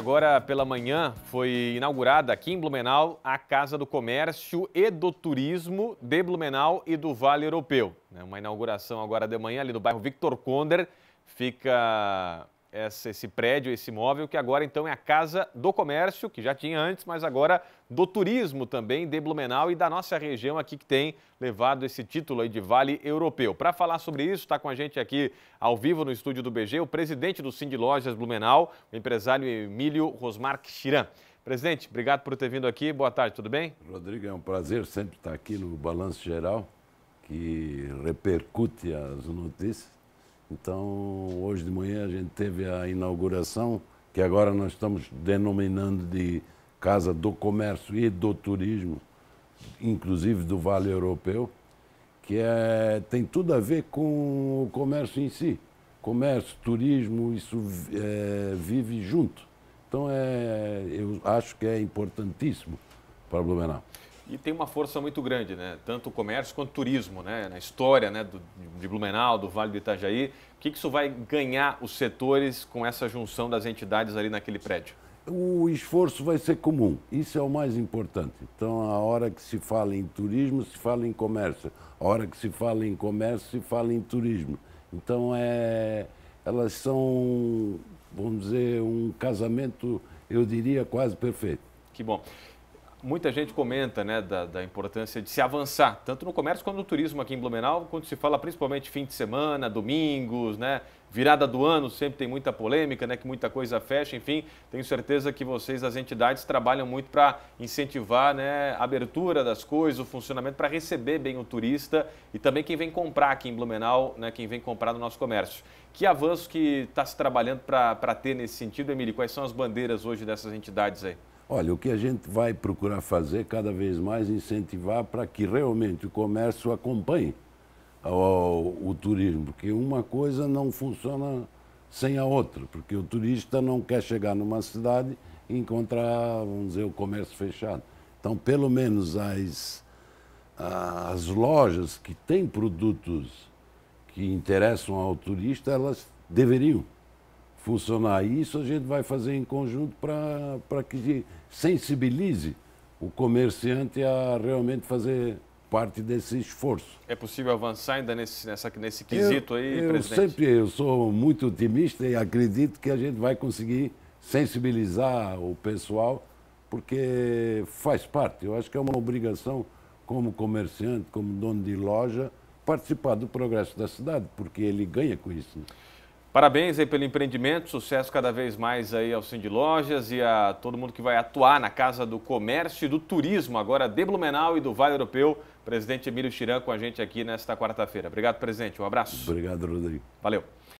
Agora pela manhã foi inaugurada aqui em Blumenau a Casa do Comércio e do Turismo de Blumenau e do Vale Europeu. É uma inauguração agora de manhã ali no bairro Victor Konder. fica essa, esse prédio, esse imóvel, que agora então é a Casa do Comércio, que já tinha antes, mas agora do turismo também de Blumenau e da nossa região aqui que tem levado esse título aí de Vale Europeu. Para falar sobre isso, está com a gente aqui ao vivo no estúdio do BG o presidente do Cindy Lojas Blumenau, o empresário Emílio Rosmar Chiran. Presidente, obrigado por ter vindo aqui. Boa tarde, tudo bem? Rodrigo, é um prazer sempre estar aqui no Balanço Geral, que repercute as notícias. Então, hoje de manhã gente teve a inauguração, que agora nós estamos denominando de Casa do Comércio e do Turismo, inclusive do Vale Europeu, que é, tem tudo a ver com o comércio em si. Comércio, turismo, isso é, vive junto. Então, é, eu acho que é importantíssimo para Blumenau. E tem uma força muito grande, né? Tanto o comércio quanto o turismo, né? Na história né? Do, de Blumenau, do Vale do Itajaí. O que, que isso vai ganhar os setores com essa junção das entidades ali naquele prédio? O esforço vai ser comum, isso é o mais importante. Então, a hora que se fala em turismo, se fala em comércio. A hora que se fala em comércio, se fala em turismo. Então, é... elas são, vamos dizer, um casamento, eu diria, quase perfeito. Que bom. Muita gente comenta né, da, da, importância de se avançar, tanto no comércio quanto no turismo aqui em Blumenau, quando se fala principalmente fim de semana, domingos, né, virada do ano, sempre tem muita polêmica, né, que muita coisa fecha, enfim. Tenho certeza que vocês, as entidades, trabalham muito para incentivar né, a abertura das coisas, o funcionamento, para receber bem o turista e também quem vem comprar aqui em Blumenau, né, quem vem comprar no nosso comércio. Que avanço que está se trabalhando para ter nesse sentido, Emílio? Quais são as bandeiras hoje dessas entidades aí? Olha, o que a gente vai procurar fazer é cada vez mais incentivar para que realmente o comércio acompanhe o turismo, porque uma coisa não funciona sem a outra, porque o turista não quer chegar numa cidade e encontrar, vamos dizer, o comércio fechado. Então, pelo menos as, as lojas que têm produtos que interessam ao turista, elas deveriam funcionar. E isso a gente vai fazer em conjunto para que sensibilize o comerciante a realmente fazer parte desse esforço. É possível avançar ainda nesse, nessa, nesse quesito eu, aí, eu presidente? Sempre, eu sou muito otimista e acredito que a gente vai conseguir sensibilizar o pessoal, porque faz parte. Eu acho que é uma obrigação, como comerciante, como dono de loja, participar do progresso da cidade, porque ele ganha com isso. Né? Parabéns aí pelo empreendimento, sucesso cada vez mais aí ao Cindy Lojas e a todo mundo que vai atuar na Casa do Comércio e do Turismo, agora de Blumenau e do Vale Europeu. Presidente Emílio Chiran com a gente aqui nesta quarta-feira. Obrigado, presidente. Um abraço. Obrigado, Rodrigo. Valeu.